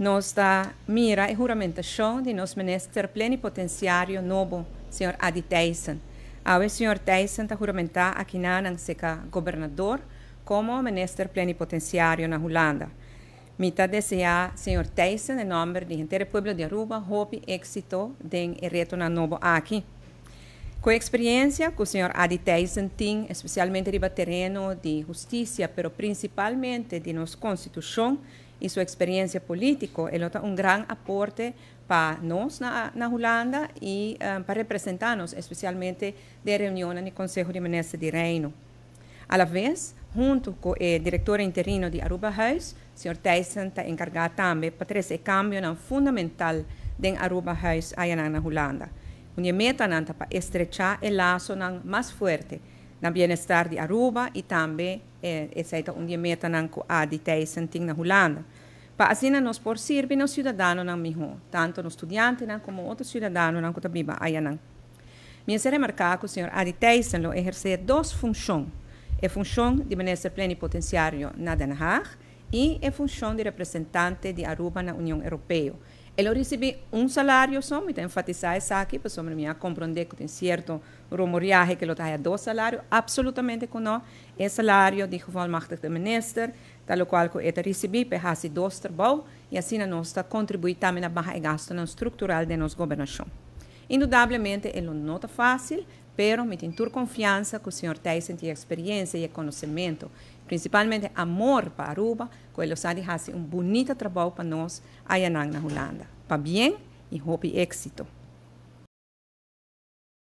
nos da mira e juramentación de nos menester plenipotenciario novo, señor Adi Tyson. Ao señor Tyson está juramenta a na seca gobernador, como menester plenipotenciário na Holanda. Mita desea, señor Tyson, en nombre de entero pueblo de Aruba, hope, éxito, den el reto na novo aquí. Con experiencia con el señor Adi especialmente riba terreno de justicia, pero principalmente de nuestra constitución y su experiencia política, él un gran aporte para nos en Holanda y eh, para representarnos, especialmente de reunión en Consejo de Ministros de Reino. A la vez, junto con el eh, director interino de Aruba House, el señor Tyson está encargado también para trazer cambio fundamental de Aruba House en Holanda. Un para estrechar el lazo más fuerte el bienestar de Aruba y también eh, una un diameta nanco a ah, en Teisenting na Holanda. Pa así nos por sirve nos ciudadano nan mijo, tanto los estudiantes nan como otros ciudadanos nan también ayanan. Mi se remarcar que el señor Adi Teisen lo ejerce dos funciones, la función de ministro Plenipotenciario na Den Haag y la función de representante de Aruba en la Unión Europea, Ele recebe um salário só, então enfatizar isso aqui, para a minha compreender que tem certo rumoreagem que ele está a dois salários, absolutamente que não é salário de o minister, tal qual que eu recebi para fazer dois trabalhos, e assim nós nossa contribui também na baixa de gasto estrutural de nossa governação. Indudavelmente, ele não está fácil, pero me confianza confianza que que señor Senhor haya sentido y e conocimiento, principalmente amor para Aruba, que los sabe hace un bonito trabajo para nosotros en na Holanda. Para bien y Hopi éxito.